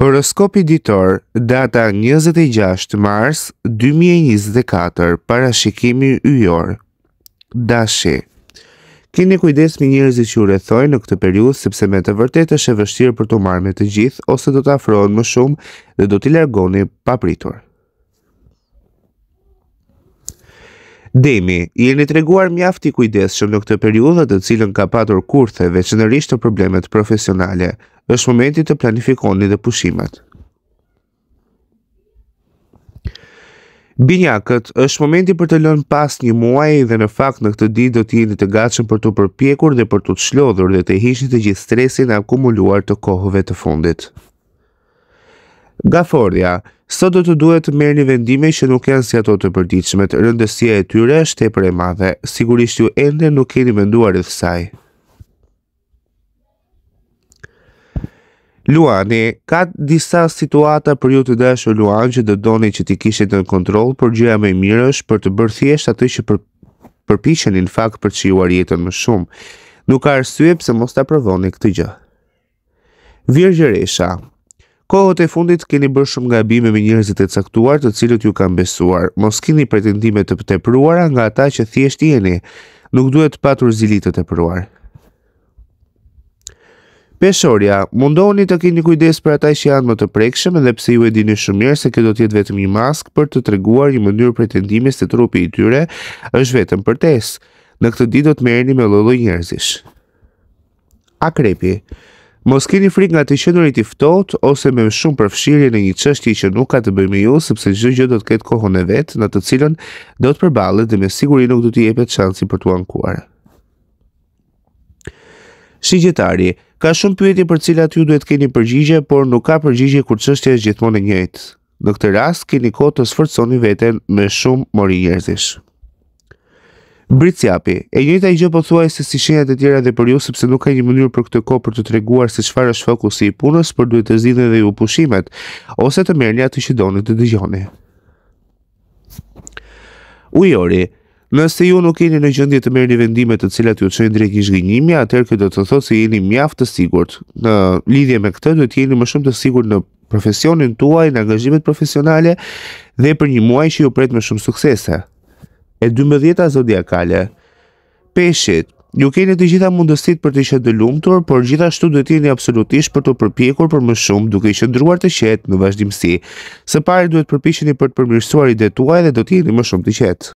Horoskopi ditor, data 26 mars 2024, parashikimi yjor. Dashi. Keni kujdes me njerëzit që urrethojnë në këtë periudhë sepse me të vërtetë është e vështirë për t'u marrë me të gjithë ose do të afrohen më shumë dhe do t'i largoni papritur. Demi, jeni të reguar mjafti kujdes që në këtë periudhët të cilën ka patur kurthe dhe që të problemet profesionale, është momenti të planifikoni dhe pushimet. Binyakët është momenti për të lënë pas një muaj dhe në fakt në këtë ditë do të jeni të gatshëm për të përpjekur dhe për të çlodhur dhe të hiqni të gjithë stresin e akumuluar të kohëve të fundit. Gafordja, sot do të duhet të merë një vendime që nuk janë si ato të përdiqmet, rëndësia e tyre është e për e madhe, sigurisht ju ende nuk keni venduar e thësaj. Luani, ka disa situata për ju të dashur Luan që do doni që ti kishtë në kontrol, për gjëja me mirë është për të bërthjesht atë që për, përpishen në fakt për që ju arjetën më shumë. Nuk ka arsye pëse mos të aprovoni këtë gjë. Virgjeresha, Kohët e fundit keni bërë shumë gabime me njerëzit e caktuar të cilët ju kanë besuar. Mos keni pretendime të tepruara nga ata që thjesht jeni. Nuk duhet patur zili të tepruar. Peshorja, mundoni të keni kujdes për ata që janë më të prekshëm edhe pse ju e dini shumë mirë se kjo do të jetë vetëm një mask për të treguar një mënyrë pretendimi se trupi i tyre është vetëm për tes. Në këtë ditë do të merreni me lloj-lloj njerëzish. Akrepi. Mos keni frik nga të qëndrit i ftohtë ose me më shumë përfshirje në një çështje që nuk ka të bëjë me ju, sepse çdo gjë do të ketë kohën e vet, në të cilën do të përballet dhe me siguri nuk do t'i jepet shansi për t'u ankuar. Shigjetari, ka shumë pyetje për cilat ju duhet keni përgjigje, por nuk ka përgjigje kur qështje e gjithmonë e njëjtë. Në këtë rast, keni kohë të sforconi veten me shumë mori njerëzish. Britsjapi, e njëjta gjë po thuaj se si shenjat e tjera dhe për ju sepse nuk ka një mënyrë për këtë kohë për të treguar se çfarë është fokusi i punës, por duhet të zgjidhni dhe ju pushimet ose të merrni atë që doni të dëgjoni. Ujori, Nëse ju nuk jeni në gjendje të merrni vendime të cilat ju çojnë drejt një zhgënjimi, atëherë kjo do të thotë se jeni mjaft të sigurt. Në lidhje me këtë, duhet të jeni më shumë të sigurt në profesionin tuaj, në angazhimet profesionale dhe për një muaj që ju pret më shumë suksese e 12-ta zodiakale. Peshit, ju keni të gjitha mundësit për të qëtë dëlumëtur, por gjithashtu dhe tjeni absolutisht për të përpjekur për më shumë duke i shëndruar të qetë në vazhdimësi. Së pari duhet përpishini për të përmirësuar i detuaj dhe do tjeni më shumë të qetë.